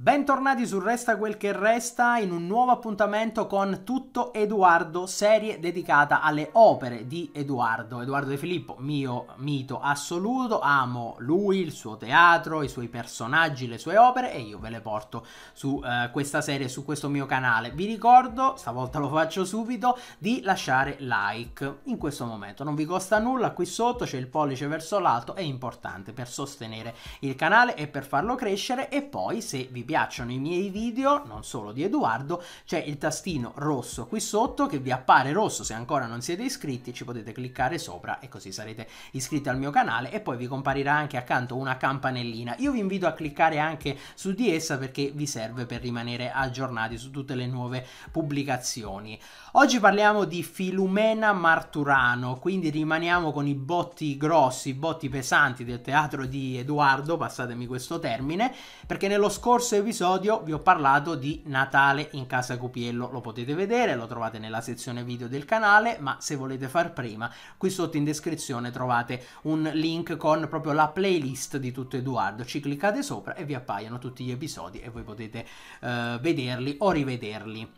Bentornati su Resta quel che resta in un nuovo appuntamento con Tutto Edoardo, serie dedicata alle opere di Edoardo. Edoardo De Filippo, mio mito assoluto, amo lui, il suo teatro, i suoi personaggi, le sue opere e io ve le porto su eh, questa serie, su questo mio canale. Vi ricordo, stavolta lo faccio subito, di lasciare like in questo momento. Non vi costa nulla, qui sotto c'è il pollice verso l'alto, è importante per sostenere il canale e per farlo crescere e poi se vi piacciono i miei video, non solo di Edoardo, c'è il tastino rosso qui sotto che vi appare rosso se ancora non siete iscritti, ci potete cliccare sopra e così sarete iscritti al mio canale e poi vi comparirà anche accanto una campanellina. Io vi invito a cliccare anche su di essa perché vi serve per rimanere aggiornati su tutte le nuove pubblicazioni. Oggi parliamo di Filumena Marturano, quindi rimaniamo con i botti grossi, i botti pesanti del teatro di Edoardo, passatemi questo termine, perché nello scorso episodio vi ho parlato di Natale in casa Cupiello, lo potete vedere, lo trovate nella sezione video del canale, ma se volete far prima, qui sotto in descrizione trovate un link con proprio la playlist di tutto Edoardo, ci cliccate sopra e vi appaiono tutti gli episodi e voi potete eh, vederli o rivederli.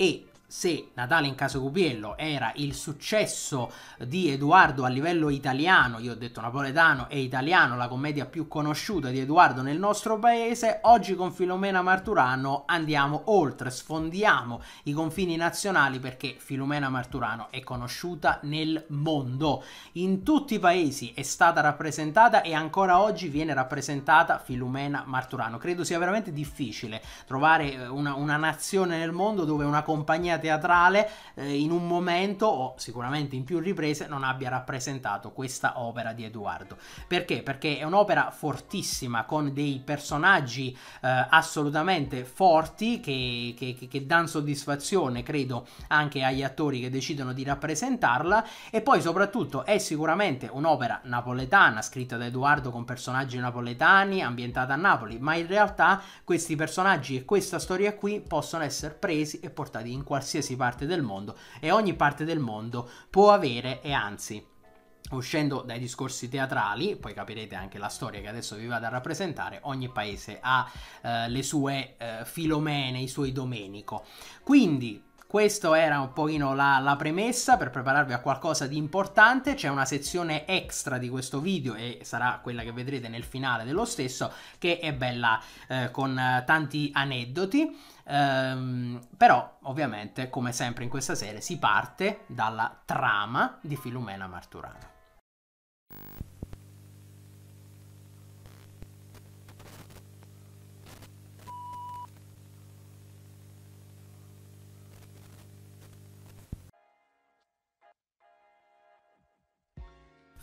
E se Natale in Casa Cupiello era il successo di Edoardo a livello italiano, io ho detto napoletano e italiano, la commedia più conosciuta di Edoardo nel nostro paese, oggi con Filomena Marturano andiamo oltre, sfondiamo i confini nazionali perché Filomena Marturano è conosciuta nel mondo, in tutti i paesi è stata rappresentata e ancora oggi viene rappresentata Filomena Marturano. Credo sia veramente difficile trovare eh, una, una nazione nel mondo dove una compagnia teatrale eh, in un momento o sicuramente in più riprese non abbia rappresentato questa opera di Edoardo. Perché? Perché è un'opera fortissima con dei personaggi eh, assolutamente forti che, che, che, che danno soddisfazione, credo, anche agli attori che decidono di rappresentarla e poi soprattutto è sicuramente un'opera napoletana scritta da Edoardo con personaggi napoletani, ambientata a Napoli, ma in realtà questi personaggi e questa storia qui possono essere presi e portati in qualsiasi qualsiasi parte del mondo e ogni parte del mondo può avere e anzi Uscendo dai discorsi teatrali, poi capirete anche la storia che adesso vi vado a rappresentare, ogni paese ha eh, le sue eh, Filomene, i suoi Domenico. Quindi questa era un pochino la, la, premessa per prepararvi a qualcosa di importante, c'è una sezione extra di questo video e sarà quella che vedrete nel finale dello stesso che è bella eh, con tanti aneddoti. Ehm, però, ovviamente, come sempre in questa serie, si parte dalla trama di Filumena Marturano.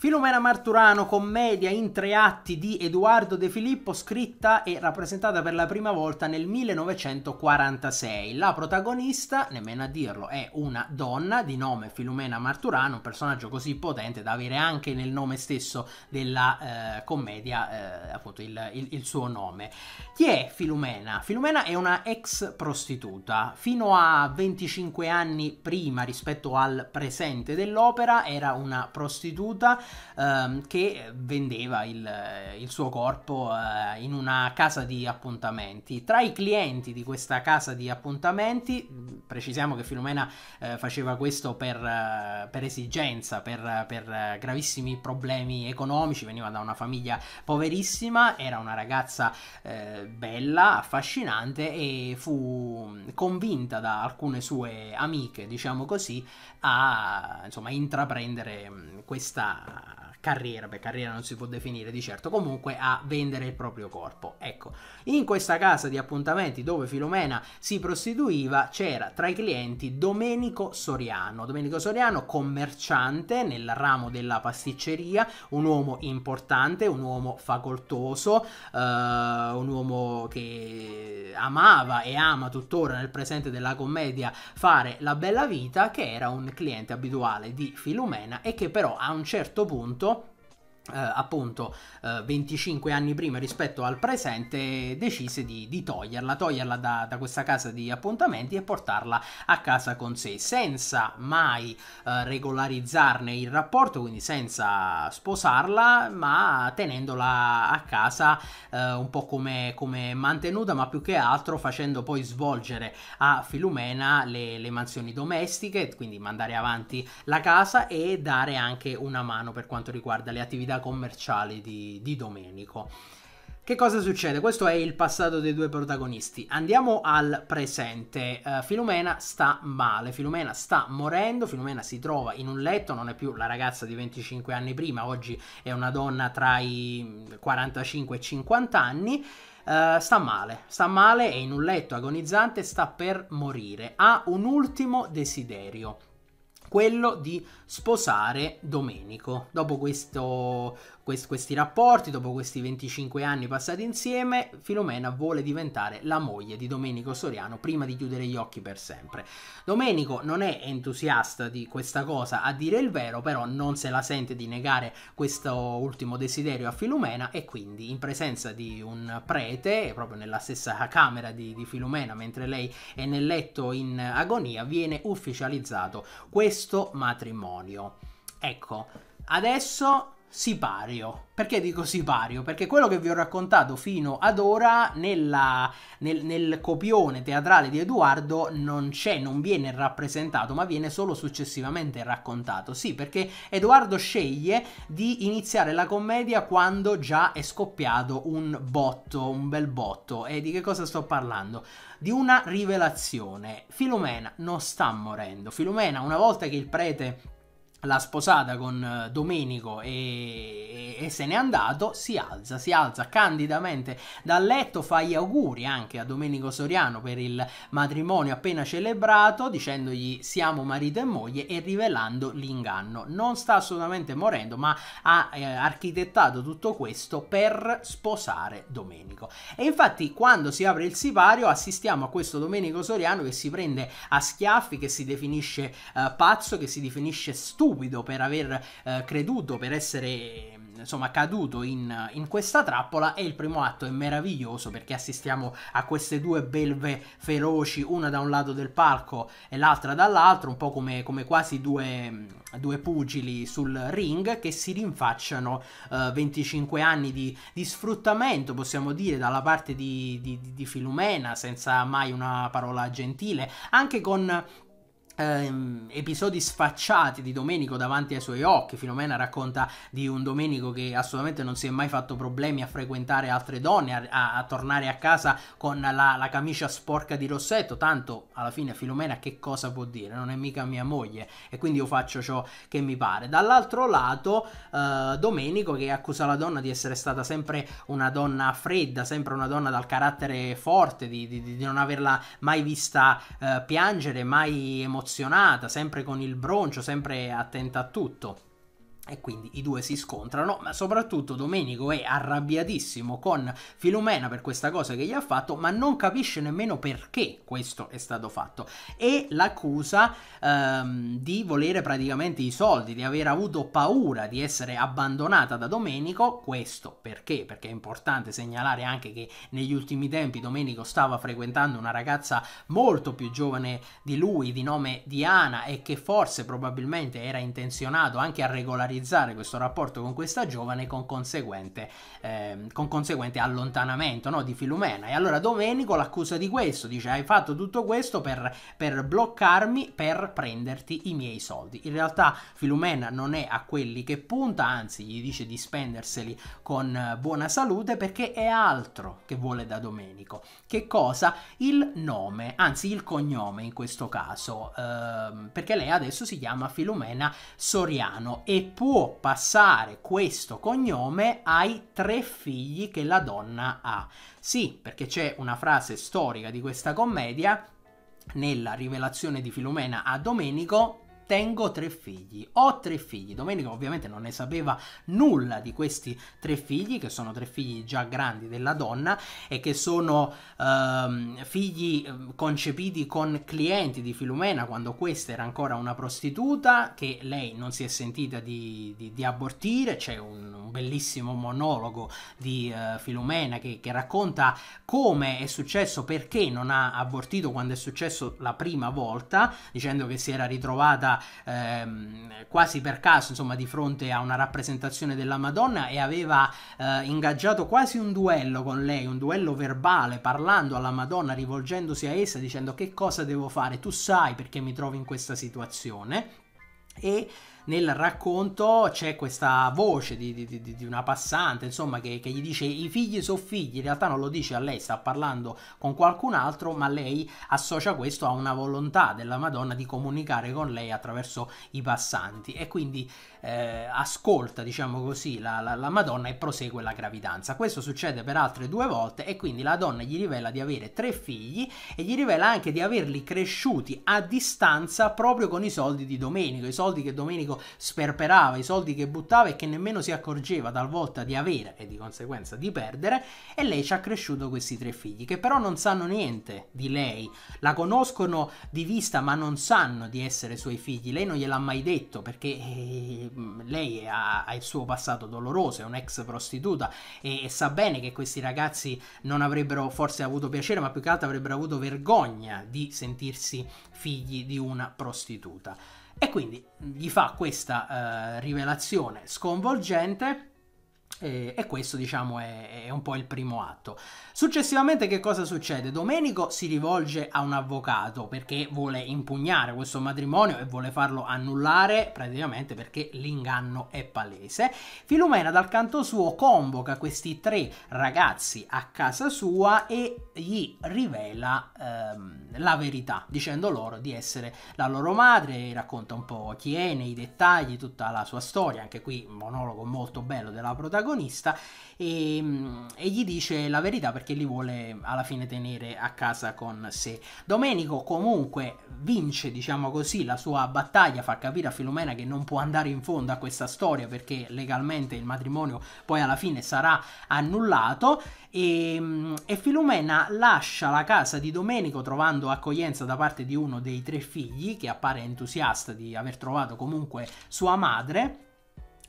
Filomena Marturano, commedia in tre atti di Edoardo De Filippo, scritta e rappresentata per la prima volta nel 1946. La protagonista, nemmeno a dirlo, è una donna di nome Filomena Marturano, un personaggio così potente da avere anche nel nome stesso della eh, commedia, eh, appunto, il, il, il suo nome. Chi è Filomena? Filomena è una ex prostituta. Fino a 25 anni prima rispetto al presente dell'opera era una prostituta ehm, che vendeva il, il suo corpo eh, in una casa di appuntamenti. Tra i clienti di questa casa di appuntamenti, precisiamo che Filomena eh, faceva questo per, eh, per esigenza, per, per, gravissimi problemi economici, veniva da una famiglia poverissima, era una ragazza eh, bella, affascinante e fu convinta da alcune sue amiche, diciamo così, a insomma, intraprendere questa carriera, beh carriera non si può definire di certo, comunque a vendere il proprio corpo. Ecco, in questa casa di appuntamenti dove Filomena si prostituiva c'era tra i clienti Domenico Soriano, Domenico Soriano commerciante nel ramo della pasticceria, un uomo importante, un uomo facoltoso, eh, un uomo che amava e ama tuttora nel presente della commedia fare la bella vita, che era un cliente abituale di Filomena e che però a un certo punto eh, appunto eh, 25 anni prima rispetto al presente decise di, di toglierla, toglierla da, da, questa casa di appuntamenti e portarla a casa con sé senza mai eh, regolarizzarne il rapporto, quindi senza sposarla, ma tenendola a casa eh, un po' come, come, mantenuta, ma più che altro facendo poi svolgere a Filumena le, le mansioni domestiche, quindi mandare avanti la casa e dare anche una mano per quanto riguarda le attività attività commerciale di, di Domenico. Che cosa succede? Questo è il passato dei due protagonisti. Andiamo al presente. Uh, Filomena sta male, Filomena sta morendo, Filomena si trova in un letto, non è più la ragazza di 25 anni prima, oggi è una donna tra i 45 e 50 anni. Uh, sta male, sta male, è in un letto agonizzante, sta per morire. Ha un ultimo desiderio quello di sposare Domenico. Dopo questo quest- questi rapporti, dopo questi 25 anni passati insieme, Filomena vuole diventare la moglie di Domenico Soriano prima di chiudere gli occhi per sempre. Domenico non è entusiasta di questa cosa, a dire il vero, però non se la sente di negare questo ultimo desiderio a Filomena e quindi in presenza di un prete, proprio nella stessa camera di, di Filomena, mentre lei è nel letto in agonia, viene ufficializzato questo matrimonio. Ecco, adesso sipario. Perché dico sipario? Perché quello che vi ho raccontato fino ad ora nella, nel, nel, copione teatrale di Edoardo non c'è, non viene rappresentato, ma viene solo successivamente raccontato. Sì, perché Edoardo sceglie di iniziare la commedia quando già è scoppiato un botto, un bel botto. E di che cosa sto parlando? Di una rivelazione. Filomena non sta morendo. Filomena, una volta che il prete l'ha sposata con eh, Domenico e, e, e, se n'è andato, si alza, si alza candidamente dal letto, fa gli auguri anche a Domenico Soriano per il matrimonio appena celebrato, dicendogli siamo marito e moglie e rivelando l'inganno. Non sta assolutamente morendo, ma ha eh, architettato tutto questo per sposare Domenico. E infatti quando si apre il sipario assistiamo a questo Domenico Soriano che si prende a schiaffi, che si definisce eh, pazzo, che si definisce stupido, stupido per aver eh, creduto, per essere mm, insomma caduto in, in, questa trappola e il primo atto è meraviglioso perché assistiamo a queste due belve feroci, una da un lato del palco e l'altra dall'altro, un po' come, come quasi due, mm, due, pugili sul ring che si rinfacciano eh, 25 anni di, di, sfruttamento, possiamo dire, dalla parte di, di, di Filumena senza mai una parola gentile, anche con Ehm, episodi sfacciati di Domenico davanti ai suoi occhi. Filomena racconta di un Domenico che assolutamente non si è mai fatto problemi a frequentare altre donne, a, a tornare a casa con la, la, camicia sporca di Rossetto. Tanto alla fine Filomena che cosa può dire? Non è mica mia moglie e quindi io faccio ciò che mi pare. Dall'altro lato eh, Domenico che accusa la donna di essere stata sempre una donna fredda, sempre una donna dal carattere forte, di, di, di non averla mai vista eh, piangere, mai emozionata emozionata, sempre con il broncio, sempre attenta a tutto. E quindi i due si scontrano, ma soprattutto Domenico è arrabbiatissimo con Filomena per questa cosa che gli ha fatto, ma non capisce nemmeno perché questo è stato fatto. E l'accusa ehm, di volere praticamente i soldi, di aver avuto paura di essere abbandonata da Domenico. Questo perché? Perché è importante segnalare anche che negli ultimi tempi Domenico stava frequentando una ragazza molto più giovane di lui, di nome Diana, e che forse probabilmente era intenzionato anche a regolarizzare normalizzare questo rapporto con questa giovane con conseguente, eh, con conseguente allontanamento no, di Filumena. E allora Domenico l'accusa di questo, dice hai fatto tutto questo per, per bloccarmi, per prenderti i miei soldi. In realtà Filumena non è a quelli che punta, anzi gli dice di spenderseli con eh, buona salute perché è altro che vuole da Domenico. Che cosa? Il nome, anzi il cognome in questo caso, ehm, perché lei adesso si chiama Filumena Soriano, eppure può passare questo cognome ai tre figli che la donna ha. Sì, perché c'è una frase storica di questa commedia nella rivelazione di Filomena a Domenico tengo tre figli, ho tre figli. Domenico ovviamente non ne sapeva nulla di questi tre figli, che sono tre figli già grandi della donna e che sono ehm, figli ehm, concepiti con clienti di Filumena quando questa era ancora una prostituta, che lei non si è sentita di, di, di abortire, c'è un bellissimo monologo di uh, Filomena che, che, racconta come è successo, perché non ha abortito quando è successo la prima volta, dicendo che si era ritrovata ehm, quasi per caso insomma, di fronte a una rappresentazione della Madonna e aveva eh, ingaggiato quasi un duello con lei, un duello verbale, parlando alla Madonna, rivolgendosi a essa, dicendo che cosa devo fare, tu sai perché mi trovo in questa situazione. E nel racconto c'è questa voce di, di, di, di una passante, insomma, che, che, gli dice i figli sono figli, in realtà non lo dice a lei, sta parlando con qualcun altro, ma lei associa questo a una volontà della Madonna di comunicare con lei attraverso i passanti e quindi eh, ascolta, diciamo così, la, la, la Madonna e prosegue la gravidanza. Questo succede per altre due volte e quindi la donna gli rivela di avere tre figli e gli rivela anche di averli cresciuti a distanza proprio con i soldi di Domenico, i soldi che Domenico sperperava i soldi che buttava e che nemmeno si accorgeva talvolta di avere e di conseguenza di perdere e lei ci ha cresciuto questi tre figli che però non sanno niente di lei, la conoscono di vista ma non sanno di essere suoi figli, lei non gliel'ha mai detto perché eh, lei ha, ha, il suo passato doloroso, è un'ex prostituta e, e sa bene che questi ragazzi non avrebbero forse avuto piacere ma più che altro avrebbero avuto vergogna di sentirsi figli di una prostituta. E quindi gli fa questa eh, rivelazione sconvolgente e, e, questo diciamo è, è, un po' il primo atto. Successivamente che cosa succede? Domenico si rivolge a un avvocato perché vuole impugnare questo matrimonio e vuole farlo annullare praticamente perché l'inganno è palese. Filumena dal canto suo convoca questi tre ragazzi a casa sua e gli rivela ehm, la verità dicendo loro di essere la loro madre, racconta un po' chi è, nei dettagli, tutta la sua storia, anche qui un monologo molto bello della protagonista protagonista e, mm, e, gli dice la verità perché li vuole alla fine tenere a casa con sé. Domenico comunque vince, diciamo così, la sua battaglia, fa capire a Filomena che non può andare in fondo a questa storia perché legalmente il matrimonio poi alla fine sarà annullato e, mm, e Filomena lascia la casa di Domenico trovando accoglienza da parte di uno dei tre figli che appare entusiasta di aver trovato comunque sua madre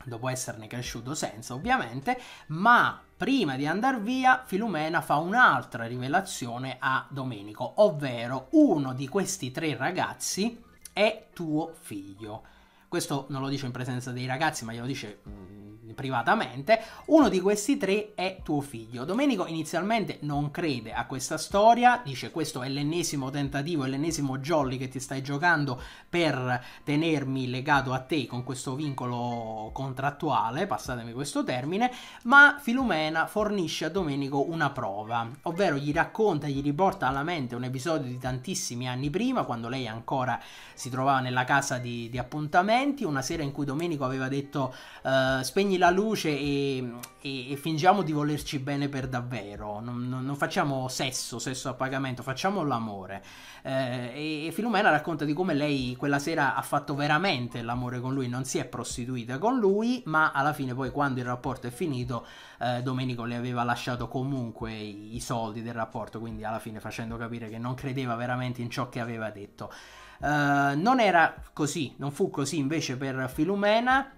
dopo esserne cresciuto senza ovviamente, ma prima di andare via Filumena fa un'altra rivelazione a Domenico, ovvero uno di questi tre ragazzi è tuo figlio. Questo non lo dice in presenza dei ragazzi, ma glielo dice mm, privatamente, uno di questi tre è tuo figlio. Domenico inizialmente non crede a questa storia, dice questo è l'ennesimo tentativo, è l'ennesimo jolly che ti stai giocando per tenermi legato a te con questo vincolo contrattuale, passatemi questo termine, ma Filumena fornisce a Domenico una prova, ovvero gli racconta, gli riporta alla mente un episodio di tantissimi anni prima, quando lei ancora si trovava nella casa di, di appuntamenti, una sera in cui Domenico aveva detto eh, spegni spegni la luce e, e, e, fingiamo di volerci bene per davvero. Non, non, non, facciamo sesso, sesso a pagamento, facciamo l'amore. Eh, e, e Filomena racconta di come lei quella sera ha fatto veramente l'amore con lui, non si è prostituita con lui, ma alla fine poi quando il rapporto è finito, eh, Domenico le aveva lasciato comunque i, i soldi del rapporto, quindi alla fine facendo capire che non credeva veramente in ciò che aveva detto. Uh, non era così, non fu così invece per Filumena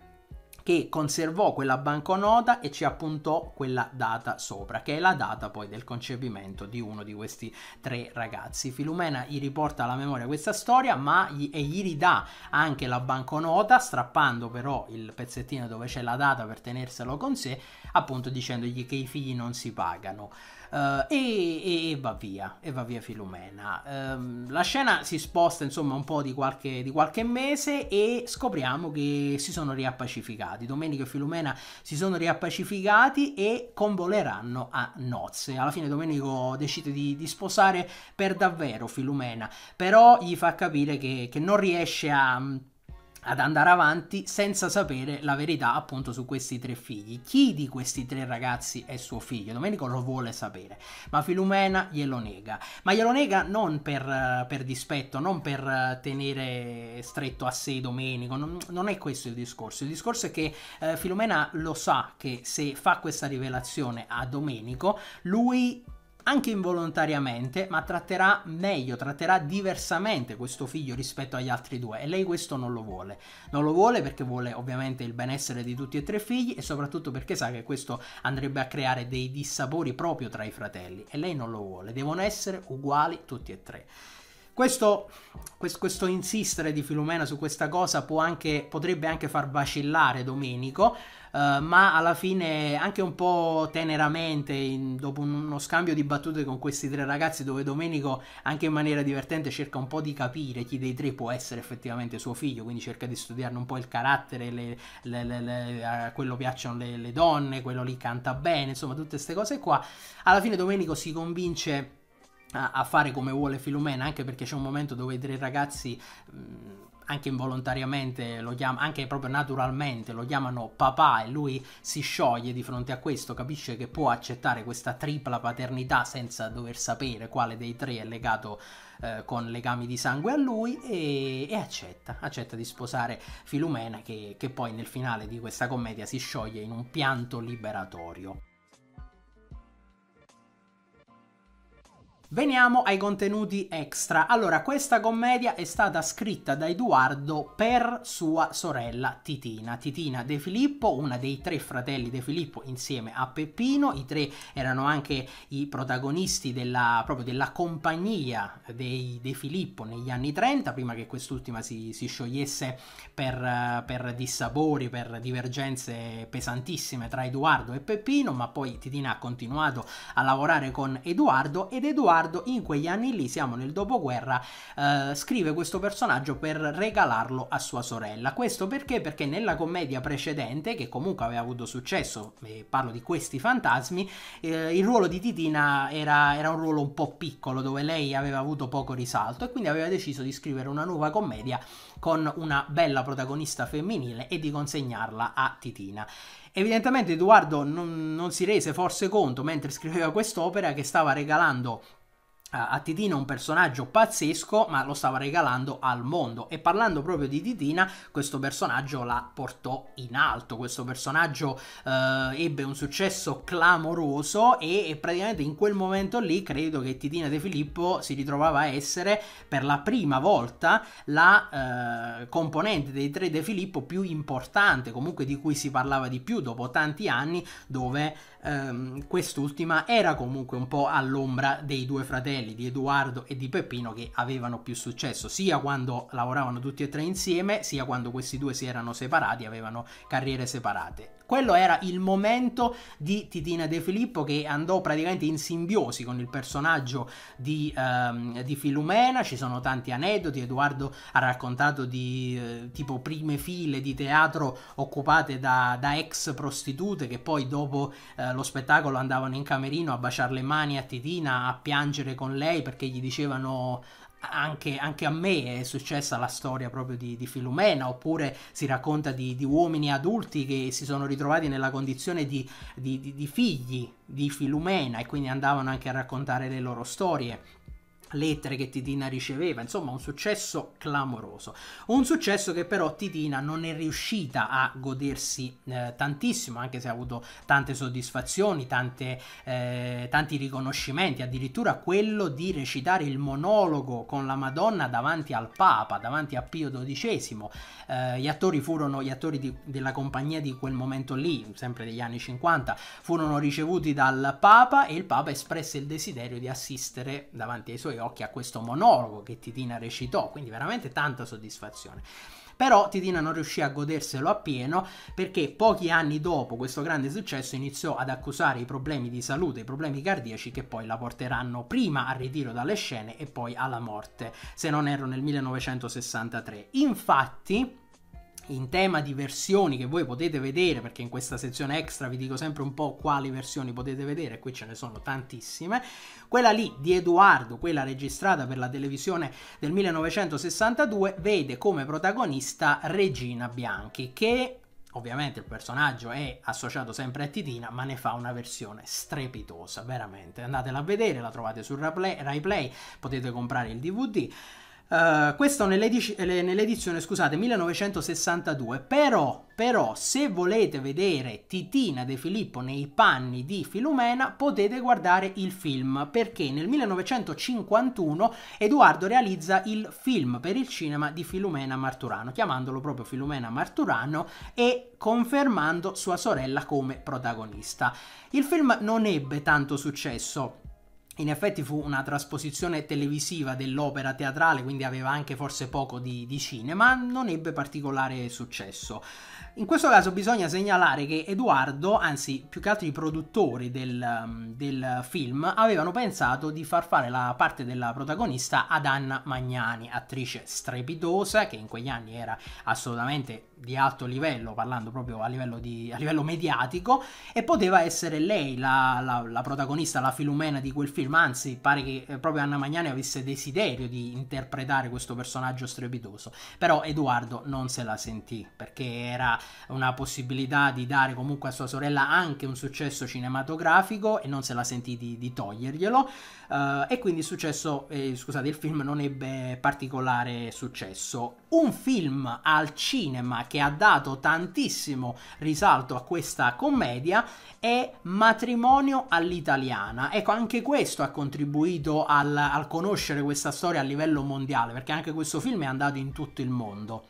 che conservò quella banconota e ci appuntò quella data sopra, che è la data poi del concepimento di uno di questi tre ragazzi. Filumena gli riporta alla memoria questa storia, ma gli, e gli ridà anche la banconota, strappando però il pezzettino dove c'è la data per tenerselo con sé, appunto dicendogli che i figli non si pagano uh, e, e, va via, e va via Filomena. Um, la scena si sposta insomma un po' di qualche, di qualche mese e scopriamo che si sono riappacificati. Domenico e Filomena si sono riappacificati e convoleranno a nozze. Alla fine Domenico decide di, di sposare per davvero Filomena, però gli fa capire che, che non riesce a ad andare avanti senza sapere la verità appunto su questi tre figli. Chi di questi tre ragazzi è suo figlio? Domenico lo vuole sapere, ma Filumena glielo nega. Ma glielo nega non per, per dispetto, non per tenere stretto a sé Domenico, non, non, è questo il discorso. Il discorso è che eh, Filumena lo sa che se fa questa rivelazione a Domenico, lui anche involontariamente, ma tratterà meglio, tratterà diversamente questo figlio rispetto agli altri due e lei questo non lo vuole. Non lo vuole perché vuole ovviamente il benessere di tutti e tre i figli e soprattutto perché sa che questo andrebbe a creare dei dissapori proprio tra i fratelli e lei non lo vuole, devono essere uguali tutti e tre. Questo, questo, insistere di Filomena su questa cosa anche, potrebbe anche far vacillare Domenico, eh, ma alla fine anche un po' teneramente, in, dopo uno scambio di battute con questi tre ragazzi, dove Domenico anche in maniera divertente cerca un po' di capire chi dei tre può essere effettivamente suo figlio, quindi cerca di studiarne un po' il carattere, le, le, le, a quello piacciono le, donne, quello lì canta bene, insomma tutte queste cose qua. Alla fine Domenico si convince a, a fare come vuole Filomena, anche perché c'è un momento dove i tre ragazzi mh, mm, anche involontariamente lo chiama, anche proprio naturalmente lo chiamano papà e lui si scioglie di fronte a questo, capisce che può accettare questa tripla paternità senza dover sapere quale dei tre è legato eh, con legami di sangue a lui e, e accetta, accetta di sposare Filumena che, che poi nel finale di questa commedia si scioglie in un pianto liberatorio. Veniamo ai contenuti extra. Allora, questa commedia è stata scritta da Edoardo per sua sorella Titina. Titina De Filippo, una dei tre fratelli De Filippo insieme a Peppino. I tre erano anche i protagonisti della, proprio della compagnia dei De Filippo negli anni 30, prima che quest'ultima si, si sciogliesse per, per dissapori, per divergenze pesantissime tra Edoardo e Peppino, ma poi Titina ha continuato a lavorare con Edoardo ed Edoardo riguardo, in quegli anni lì, siamo nel dopoguerra, eh, scrive questo personaggio per regalarlo a sua sorella. Questo perché? Perché nella commedia precedente, che comunque aveva avuto successo, e parlo di questi fantasmi, eh, il ruolo di Titina era, era un ruolo un po' piccolo, dove lei aveva avuto poco risalto e quindi aveva deciso di scrivere una nuova commedia con una bella protagonista femminile e di consegnarla a Titina. Evidentemente Edoardo non, non, si rese forse conto mentre scriveva quest'opera che stava regalando eh, a Titina un personaggio pazzesco, ma lo stava regalando al mondo. E parlando proprio di Titina, questo personaggio la portò in alto. Questo personaggio eh, ebbe un successo clamoroso e, e, praticamente in quel momento lì credo che Titina De Filippo si ritrovava a essere per la prima volta la eh, componente dei tre De Filippo più importante, comunque di cui si parlava di più dopo tanti anni, dove ehm, quest'ultima era comunque un po' all'ombra dei due fratelli, di Edoardo e di Peppino, che avevano più successo sia quando lavoravano tutti e tre insieme, sia quando questi due si erano separati, avevano carriere separate quello era il momento di Titina De Filippo che andò praticamente in simbiosi con il personaggio di, um, di Filumena, ci sono tanti aneddoti, Edoardo ha raccontato di eh, tipo prime file di teatro occupate da, da ex prostitute che poi dopo eh, lo spettacolo andavano in camerino a baciare le mani a Titina, a piangere con lei perché gli dicevano anche, anche, a me è successa la storia proprio di, di Filumena, oppure si racconta di, di, uomini adulti che si sono ritrovati nella condizione di, di, figli di Filumena e quindi andavano anche a raccontare le loro storie lettere che Titina riceveva, insomma un successo clamoroso, un successo che però Titina non è riuscita a godersi eh, tantissimo, anche se ha avuto tante soddisfazioni, tante, eh, tanti riconoscimenti, addirittura quello di recitare il monologo con la Madonna davanti al Papa, davanti a Pio XII. Eh, gli attori furono, gli attori di, della compagnia di quel momento lì, sempre degli anni 50, furono ricevuti dal Papa e il Papa espresse il desiderio di assistere davanti ai suoi occhi a questo monologo che Titina recitò, quindi veramente tanta soddisfazione però Titina non riuscì a goderselo appieno perché pochi anni dopo questo grande successo iniziò ad accusare i problemi di salute, i problemi cardiaci che poi la porteranno prima al ritiro dalle scene e poi alla morte, se non erro nel 1963. Infatti in tema di versioni che voi potete vedere, perché in questa sezione extra vi dico sempre un po' quali versioni potete vedere, qui ce ne sono tantissime, quella lì di Edoardo, quella registrata per la televisione del 1962, vede come protagonista Regina Bianchi, che ovviamente il personaggio è associato sempre a Titina, ma ne fa una versione strepitosa, veramente. Andatela a vedere, la trovate su Rai Play, potete comprare il DVD. Eh, questo nell'edic- eh, nell'edizione scusate, 1962, però, però se volete vedere Titina De Filippo nei panni di Filumena potete guardare il film perché nel 1951 Edoardo realizza il film per il cinema di Filumena Marturano, chiamandolo proprio Filumena Marturano e confermando sua sorella come protagonista. Il film non ebbe tanto successo in effetti fu una trasposizione televisiva dell'opera teatrale, quindi aveva anche forse poco di, di, cinema, non ebbe particolare successo. In questo caso bisogna segnalare che Edoardo, anzi più che altro i produttori del, um, del film, avevano pensato di far fare la parte della protagonista ad Anna Magnani, attrice strepitosa che in quegli anni era assolutamente di alto livello, parlando proprio a livello, di, a livello mediatico, e poteva essere lei la, la, la, protagonista, la filumena di quel film, anzi pare che eh, proprio Anna Magnani avesse desiderio di interpretare questo personaggio strepitoso, però Edoardo non se la sentì perché era una possibilità di dare comunque a sua sorella anche un successo cinematografico e non se la sentì di, di toglierglielo uh, e quindi successo, eh, scusate, il film non ebbe particolare successo un film al cinema che ha dato tantissimo risalto a questa commedia è Matrimonio all'italiana. Ecco, anche questo ha contribuito al, al conoscere questa storia a livello mondiale, perché anche questo film è andato in tutto il mondo.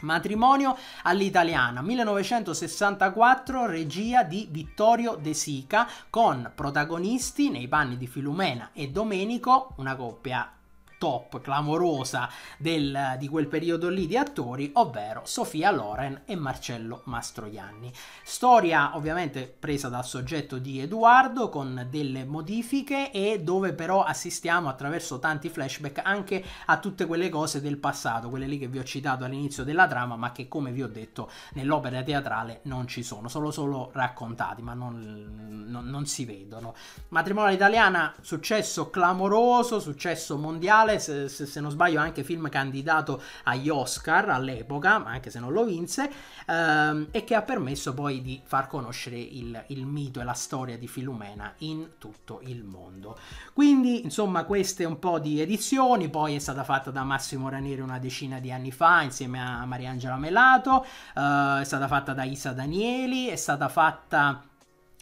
Matrimonio all'italiana 1964, regia di Vittorio De Sica, con protagonisti nei panni di Filumena e Domenico, una coppia top clamorosa del, di quel periodo lì di attori, ovvero Sofia Loren e Marcello Mastroianni. Storia ovviamente presa dal soggetto di Edoardo con delle modifiche e dove però assistiamo attraverso tanti flashback anche a tutte quelle cose del passato, quelle lì che vi ho citato all'inizio della trama, ma che come vi ho detto nell'opera teatrale non ci sono, sono solo raccontati, ma non, non, non si vedono. Matrimonio italiana, successo clamoroso, successo mondiale quale, se, se, se, non sbaglio, anche film candidato agli Oscar all'epoca, anche se non lo vinse, ehm, e che ha permesso poi di far conoscere il, il, mito e la storia di Filumena in tutto il mondo. Quindi, insomma, queste un po' di edizioni, poi è stata fatta da Massimo Ranieri una decina di anni fa insieme a Mariangela Melato, eh, è stata fatta da Isa Danieli, è stata fatta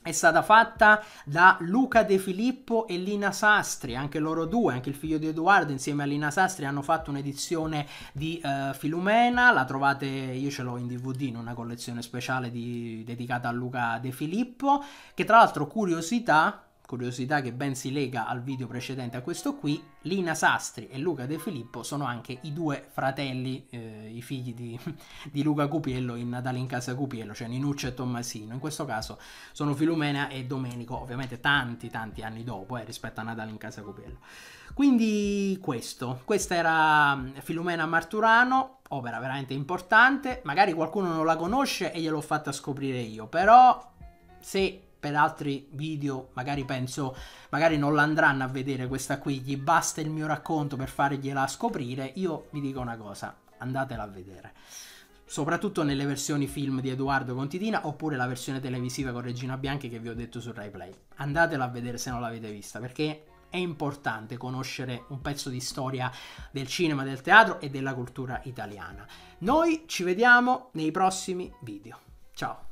è stata fatta da Luca De Filippo e Lina Sastri, anche loro due, anche il figlio di Edoardo insieme a Lina Sastri hanno fatto un'edizione di uh, Filumena, la trovate, io ce l'ho in DVD in una collezione speciale di, dedicata a Luca De Filippo, che tra l'altro curiosità, curiosità che ben si lega al video precedente a questo qui, Lina Sastri e Luca De Filippo sono anche i due fratelli, eh, i figli di, di, Luca Cupiello in Natale in casa Cupiello, cioè Ninuccio e Tommasino. In questo caso sono Filumena e Domenico, ovviamente tanti tanti anni dopo eh, rispetto a Natale in casa Cupiello. Quindi questo, questa era mm, Filumena Marturano, opera veramente importante, magari qualcuno non la conosce e gliel'ho fatta scoprire io, però se per altri video magari penso magari non l'andranno a vedere questa qui gli basta il mio racconto per fargliela scoprire io vi dico una cosa andatela a vedere soprattutto nelle versioni film di Edoardo Contidina oppure la versione televisiva con Regina Bianchi che vi ho detto su RaiPlay andatela a vedere se non l'avete vista perché è importante conoscere un pezzo di storia del cinema, del teatro e della cultura italiana. Noi ci vediamo nei prossimi video. Ciao!